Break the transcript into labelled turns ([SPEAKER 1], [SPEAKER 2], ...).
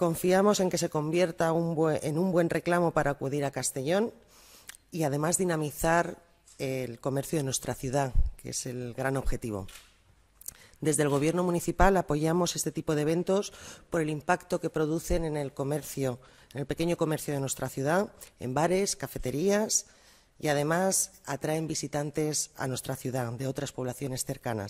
[SPEAKER 1] Confiamos en que se convierta en un buen reclamo para acudir a Castellón y además dinamizar el comercio de nuestra ciudad, que es el gran objetivo. Desde el Gobierno municipal apoyamos este tipo de eventos por el impacto que producen en el comercio, en el pequeño comercio de nuestra ciudad, en bares, cafeterías y además atraen visitantes a nuestra ciudad de otras poblaciones cercanas.